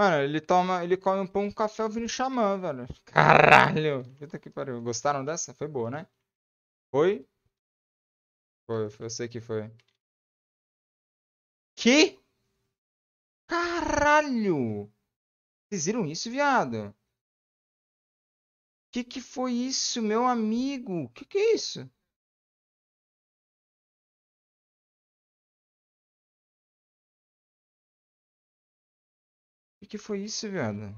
Mano, ele toma. Ele come um pão com café ouvindo xamã, velho. Caralho! Eita que pariu. Gostaram dessa? Foi boa, né? Foi? Foi, eu sei que foi. Que? Caralho! Vocês viram isso, viado? Que que foi isso, meu amigo? Que que é isso? que foi isso, viado?